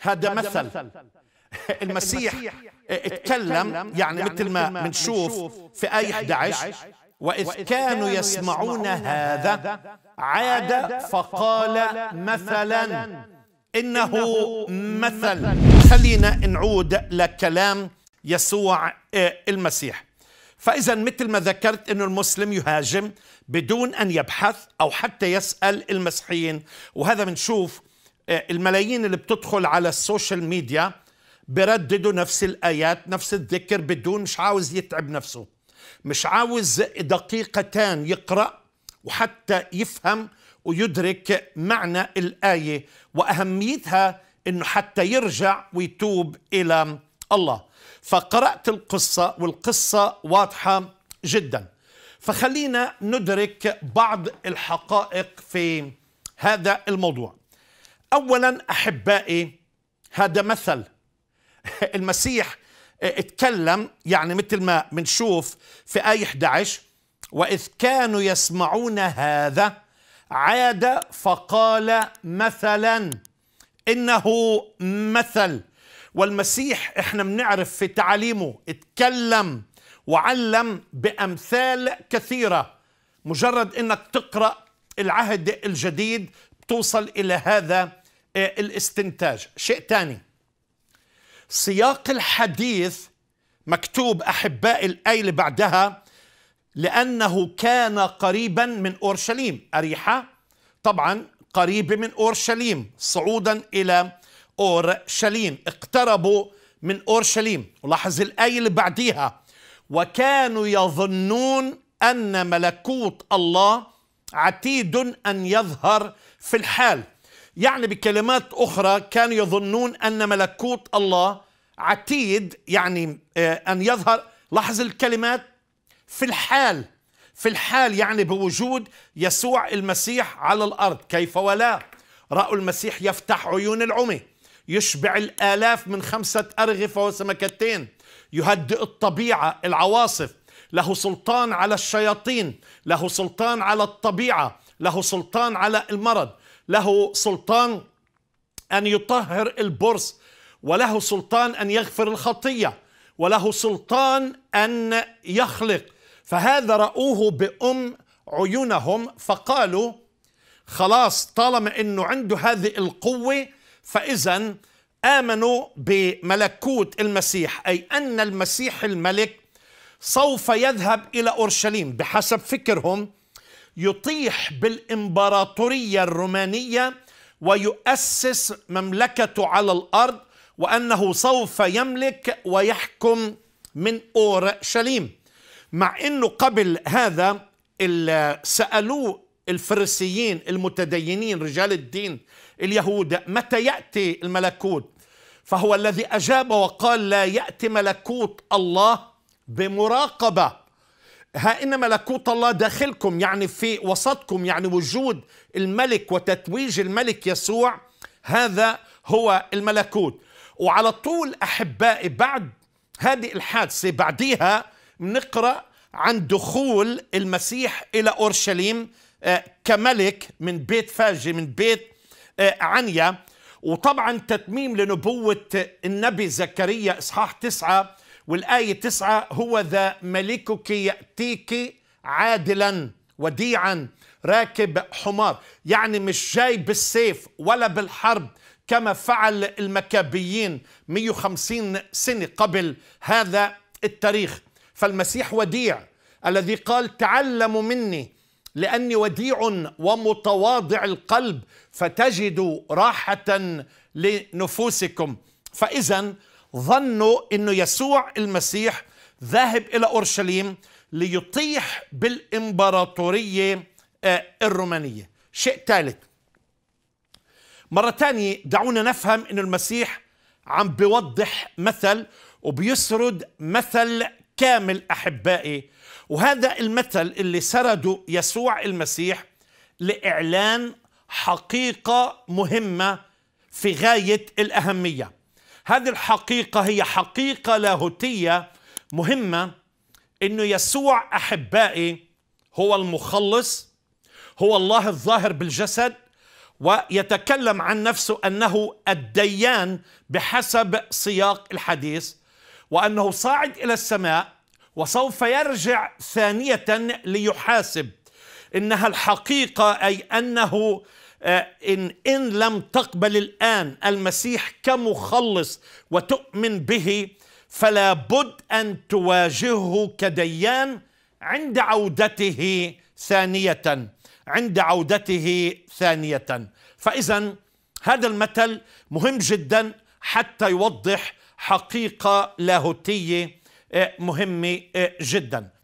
هذا مثل المسيح اتكلم يعني, يعني مثل ما بنشوف في آية 11 آية وإذ كانوا يسمعون هذا عاد فقال مثلا إنه مثل خلينا نعود لكلام يسوع آه، المسيح فإذا مثل ما ذكرت أن المسلم يهاجم بدون أن يبحث أو حتى يسأل المسيحيين وهذا بنشوف آه، الملايين اللي بتدخل على السوشيال ميديا برددوا نفس الآيات نفس الذكر بدون مش عاوز يتعب نفسه مش عاوز دقيقتان يقرأ وحتى يفهم ويدرك معنى الآية وأهميتها أنه حتى يرجع ويتوب إلى الله فقرأت القصة والقصة واضحة جدا فخلينا ندرك بعض الحقائق في هذا الموضوع اولا احبائي هذا مثل المسيح آه، اتكلم يعني مثل ما بنشوف في آية 11 وإذ كانوا يسمعون هذا عاد فقال مثلا إنه مثل والمسيح احنا بنعرف في تعاليمه اتكلم وعلم بأمثال كثيرة مجرد انك تقرأ العهد الجديد بتوصل إلى هذا آه، الاستنتاج شيء ثاني سياق الحديث مكتوب أحباء الأيل بعدها لأنه كان قريبا من أورشليم أريحة طبعا قريبة من أورشليم صعودا إلى أورشليم اقتربوا من أورشليم ولاحظ الآية اللي بعديها وكانوا يظنون أن ملكوت الله عتيد أن يظهر في الحال يعني بكلمات أخرى كانوا يظنون أن ملكوت الله عتيد يعني آه، أن يظهر لاحظ الكلمات في الحال في الحال يعني بوجود يسوع المسيح على الأرض كيف ولا رأوا المسيح يفتح عيون العمي يشبع الآلاف من خمسة أرغفة وسمكتين يهدئ الطبيعة العواصف له سلطان على الشياطين له سلطان على الطبيعة له سلطان على المرض له سلطان أن يطهر البرص وله سلطان أن يغفر الخطية وله سلطان أن يخلق فهذا رأوه بأم عيونهم فقالوا خلاص طالما أنه عنده هذه القوة فإذا آمنوا بملكوت المسيح أي أن المسيح الملك سوف يذهب إلى أورشليم بحسب فكرهم يطيح بالامبراطوريه الرومانيه ويؤسس مملكته على الارض وانه سوف يملك ويحكم من اورشليم مع انه قبل هذا سالوه الفرسيين المتدينين رجال الدين اليهود متى ياتي الملكوت فهو الذي اجاب وقال لا ياتي ملكوت الله بمراقبه ها إن ملكوت الله داخلكم يعني في وسطكم يعني وجود الملك وتتويج الملك يسوع هذا هو الملكوت وعلى طول أحبائي بعد هذه الحادثة بعديها نقرأ عن دخول المسيح إلى أورشليم آه، كملك من بيت فاجي من بيت آه، عنيا وطبعا تتميم لنبوة النبي زكريا إصحاح تسعة والآية تسعة هو ذا ملكك يأتيك عادلا وديعا راكب حمار يعني مش جاي بالسيف ولا بالحرب كما فعل المكابيين 150 سنة قبل هذا التاريخ فالمسيح وديع الذي قال تعلموا مني لأني وديع ومتواضع القلب فتجدوا راحة لنفوسكم فإذا ظنوا انه يسوع المسيح ذاهب الى اورشليم ليطيح بالامبراطوريه آه، الرومانيه شيء ثالث مرة ثانية دعونا نفهم أن المسيح عم بيوضح مثل وبيسرد مثل كامل أحبائي وهذا المثل اللي سرده يسوع المسيح لإعلان حقيقة مهمة في غاية الأهمية هذه الحقيقة هي حقيقة لاهوتية مهمة انه يسوع احبائي هو المخلص هو الله الظاهر بالجسد ويتكلم عن نفسه انه الديان بحسب سياق الحديث وانه صاعد الى السماء وسوف يرجع ثانيه ليحاسب انها الحقيقه اي انه آه، إن, إن لم تقبل الآن المسيح كمخلص وتؤمن به فلا بد أن تواجهه كديان عند عودته ثانية عند عودته ثانية فإذا هذا المثل مهم جدا حتى يوضح حقيقة لاهوتية آه، مهمة آه، جدا